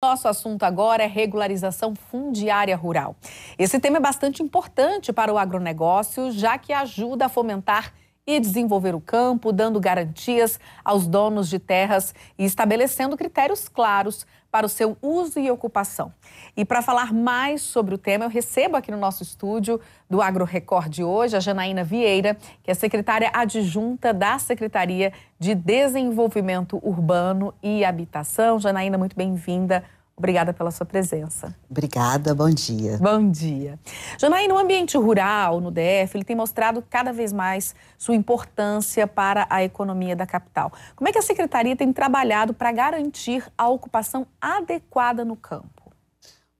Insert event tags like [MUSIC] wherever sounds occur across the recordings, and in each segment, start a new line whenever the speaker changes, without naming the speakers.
Nosso assunto agora é regularização fundiária rural. Esse tema é bastante importante para o agronegócio, já que ajuda a fomentar e desenvolver o campo, dando garantias aos donos de terras e estabelecendo critérios claros para o seu uso e ocupação. E para falar mais sobre o tema, eu recebo aqui no nosso estúdio do Agro Record de hoje a Janaína Vieira, que é secretária adjunta da Secretaria de Desenvolvimento Urbano e Habitação. Janaína, muito bem-vinda Obrigada pela sua presença.
Obrigada, bom dia. Bom dia.
Janaína, o ambiente rural no DF ele tem mostrado cada vez mais sua importância para a economia da capital. Como é que a Secretaria tem trabalhado para garantir a ocupação adequada no campo?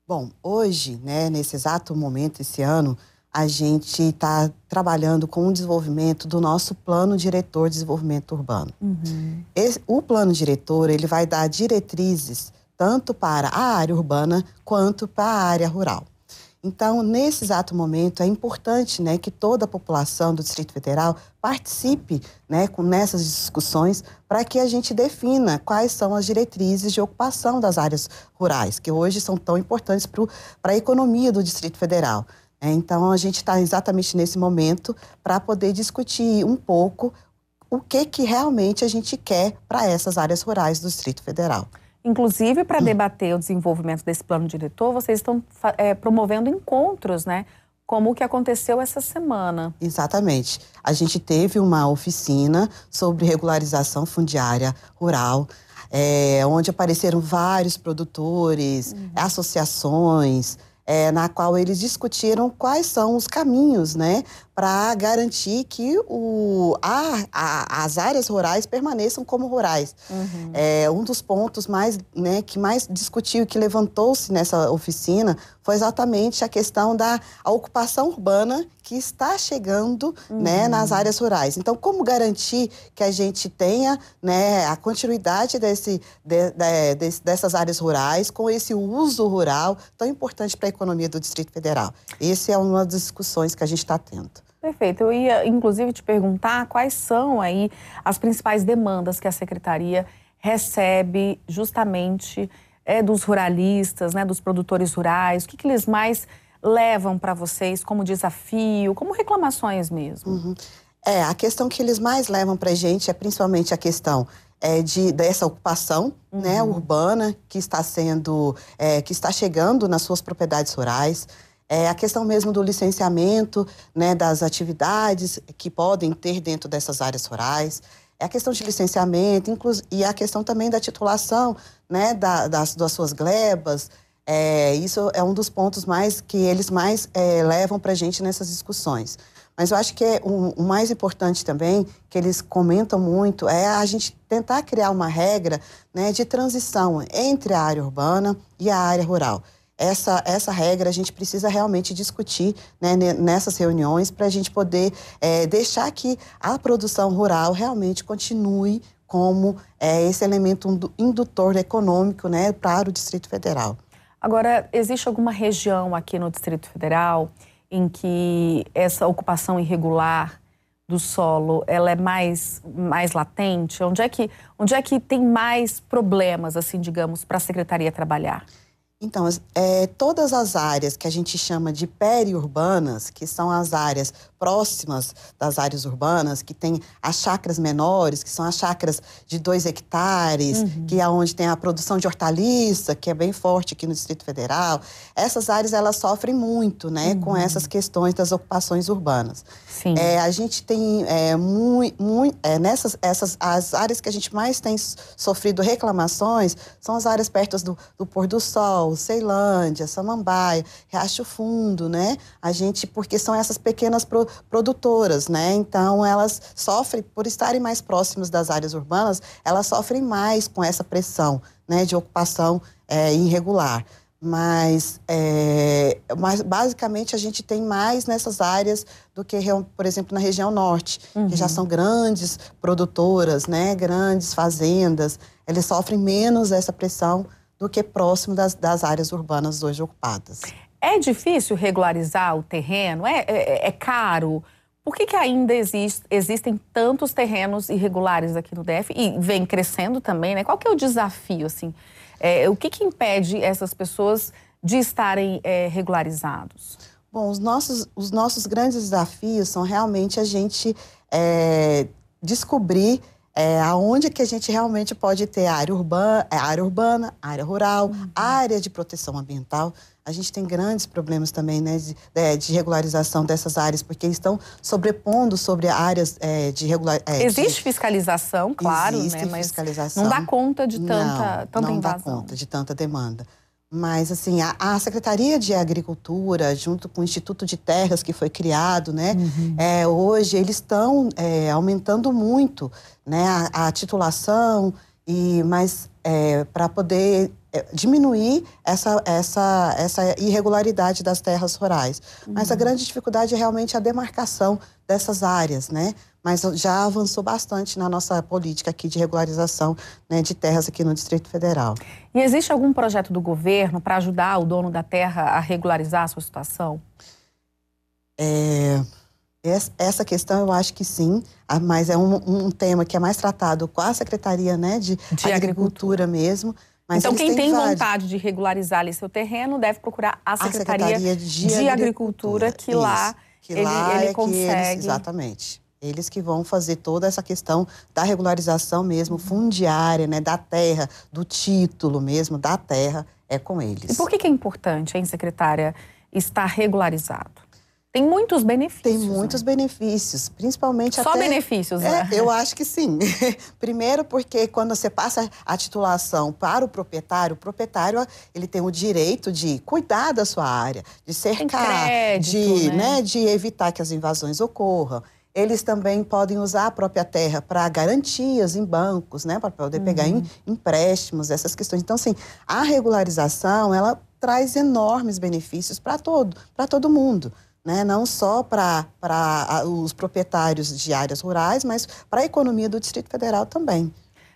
Bom, hoje, né, nesse exato momento, esse ano, a gente está trabalhando com o desenvolvimento do nosso plano diretor de desenvolvimento urbano. Uhum. Esse, o plano diretor ele vai dar diretrizes tanto para a área urbana quanto para a área rural. Então, nesse exato momento, é importante né, que toda a população do Distrito Federal participe né, com, nessas discussões para que a gente defina quais são as diretrizes de ocupação das áreas rurais, que hoje são tão importantes para a economia do Distrito Federal. É, então, a gente está exatamente nesse momento para poder discutir um pouco o que, que
realmente a gente quer para essas áreas rurais do Distrito Federal. Inclusive, para hum. debater o desenvolvimento desse plano diretor, vocês estão é, promovendo encontros, né? Como o que aconteceu essa semana. Exatamente. A
gente teve uma oficina sobre regularização fundiária rural, é, onde apareceram vários produtores, uhum. associações, é, na qual eles discutiram quais são os caminhos né, para garantir que o, a, a, as áreas rurais permaneçam como rurais. Uhum. É, um dos pontos mais, né, que mais discutiu, que levantou-se nessa oficina foi exatamente a questão da a ocupação urbana que está chegando né, uhum. né, nas áreas rurais. Então, como garantir que a gente tenha né, a continuidade desse, de, de, de, dessas áreas rurais com esse uso rural tão importante para a economia do Distrito Federal? Essa é uma das discussões que a gente está tendo.
Perfeito. Eu ia, inclusive, te perguntar quais são aí as principais demandas que a Secretaria recebe justamente é, dos ruralistas, né, dos produtores rurais? O que, que eles mais levam para vocês como desafio, como reclamações mesmo? Uhum. É, a
questão que eles mais levam para a gente é principalmente a questão é, de, dessa ocupação uhum. né, urbana que está sendo, é, que está chegando nas suas propriedades rurais. É a questão mesmo do licenciamento, né, das atividades que podem ter dentro dessas áreas rurais. É a questão de licenciamento e a questão também da titulação né, da, das, das suas glebas. É, isso é um dos pontos mais que eles mais é, levam para a gente nessas discussões. Mas eu acho que é o, o, mais importante também, que eles comentam muito, é a gente tentar criar uma regra né, de transição entre a área urbana e a área rural essa, essa regra a gente precisa realmente discutir né, nessas reuniões para a gente poder é, deixar que a produção rural realmente continue como é, esse elemento indutor econômico né, para o Distrito
Federal. Agora, existe alguma região aqui no Distrito Federal em que essa ocupação irregular do solo ela é mais, mais latente? Onde é, que, onde é que tem mais problemas, assim, digamos, para a Secretaria trabalhar?
Então, é, todas as áreas que a gente chama de periurbanas, que são as áreas próximas das áreas urbanas, que tem as chacras menores, que são as chacras de dois hectares, uhum. que é onde tem a produção de hortaliça, que é bem forte aqui no Distrito Federal. Essas áreas, elas sofrem muito, né, uhum. com essas questões das ocupações urbanas. Sim. É, a gente tem, é, é, nessas essas, as áreas que a gente mais tem sofrido reclamações, são as áreas perto do, do pôr do sol, Cacau, Ceilândia, Samambaia, Riacho Fundo, né? A gente, porque são essas pequenas pro, produtoras, né? Então elas sofrem, por estarem mais próximas das áreas urbanas, elas sofrem mais com essa pressão, né? De ocupação é, irregular mas, é, mas basicamente a gente tem mais nessas áreas do que, por exemplo, na região norte, uhum. que já uhum. são grandes produtoras, né, grandes fazendas. Eles sofrem menos essa pressão do que próximo das, das áreas urbanas hoje ocupadas.
É difícil regularizar o terreno? É, é, é, é caro? Por que, que ainda existem tantos terrenos irregulares aqui no DF e vem crescendo também, né? Qual que é o desafio, assim? É, o que, que impede essas pessoas de estarem é, regularizados? Bom, os nossos, os nossos
grandes desafios são realmente a gente é, descobrir é, aonde é que a gente realmente pode ter área urbana, é, área, urbana, área rural, uhum. área de proteção ambiental. A gente tem grandes problemas também né, de, é, de regularização dessas áreas, porque estão sobrepondo sobre áreas é, de regularização. É, existe de...
fiscalização, claro, né, existe né? Mas fiscalização. não dá conta de tanta, não, tanta não invasão.
Não dá conta de tanta demanda. Mas, assim, a, a, Secretaria de Agricultura, junto com o Instituto de Terras que foi criado, né, uhum. é, hoje eles estão é, aumentando muito né, a, a, titulação, e mas é, para poder é, diminuir essa, essa, essa irregularidade das terras rurais. Uhum. Mas a uhum. grande dificuldade é realmente a demarcação dessas áreas, né? Mas já avançou bastante na nossa
política aqui de
regularização né, de terras aqui no Distrito Federal.
E existe algum projeto do governo para ajudar o dono da terra a regularizar a sua situação?
É, essa questão eu acho que sim, mas é um, um tema que é mais tratado com a Secretaria né, de, de Agricultura, agricultura mesmo. Mas então, quem tem vários.
vontade de regularizar ali seu terreno deve procurar a Secretaria, a Secretaria de, de, Agricultura, agricultura que, lá que ele, lá ele é consegue. Eles,
exatamente. Eles que vão fazer toda essa questão da regularização mesmo, fundiária, né, da terra, do título mesmo, da terra, é
com eles. E por que, que é importante, hein, secretária, estar regularizado? Tem muitos benefícios. Tem né? muitos né? benefícios, principalmente Só até... benefícios, é, né? Eu acho que sim.
[LAUGHS] Primeiro porque quando você passa a titulação para o proprietário, o proprietário ele tem o direito de cuidar da sua área, de cercar, crédito, de, né? né, de evitar que as invasões ocorram. Eles também podem usar a própria terra para garantias em bancos, né, para poder uhum. pegar em, uhum. empréstimos, essas questões. Então, assim, a regularização ela traz enormes benefícios para todo, para todo mundo né? não só para os proprietários de áreas rurais, mas para a economia do Distrito Federal
também.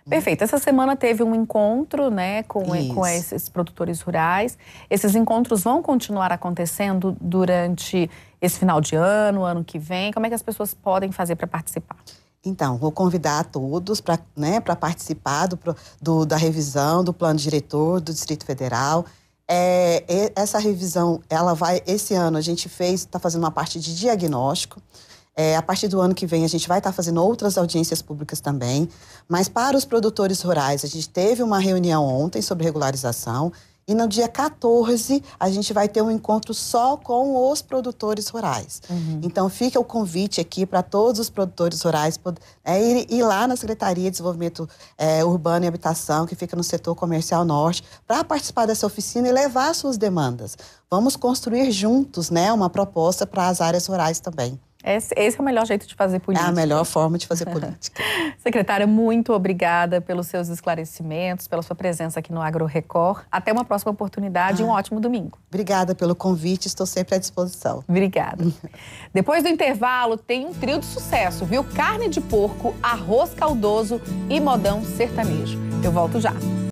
Perfeito. Essa semana teve um encontro né, com, com esses produtores rurais. Esses encontros vão continuar acontecendo durante esse final de ano, ano que vem. Como é que as pessoas podem fazer para participar? Então, vou convidar a todos
para né, participar do, do, da revisão do plano diretor do Distrito Federal. É, essa revisão, ela vai, esse ano a gente fez, está fazendo uma parte de diagnóstico. É, a partir do ano que vem a gente vai estar tá fazendo outras audiências públicas também. Mas para os produtores rurais, a gente teve uma reunião ontem sobre regularização e no dia 14, a gente vai ter um encontro só com os produtores rurais. Uhum. Então, fica o convite aqui para todos os produtores rurais é, ir, ir, lá na Secretaria de Desenvolvimento é, Urbano e Habitação, que fica no setor comercial norte, para participar dessa oficina e levar suas demandas. Vamos construir juntos né, uma proposta para as áreas rurais também.
Esse, esse, é o melhor jeito de fazer política. É a melhor forma de fazer política. [LAUGHS] Secretária, muito obrigada pelos seus esclarecimentos, pela sua presença aqui no Agro Record. Até uma próxima oportunidade ah, e um ah. ótimo domingo. Obrigada pelo convite, estou sempre à disposição. Obrigada. [LAUGHS] Depois do intervalo, tem um trio de sucesso, viu? Carne de porco, arroz caldoso e modão sertanejo. Eu volto já.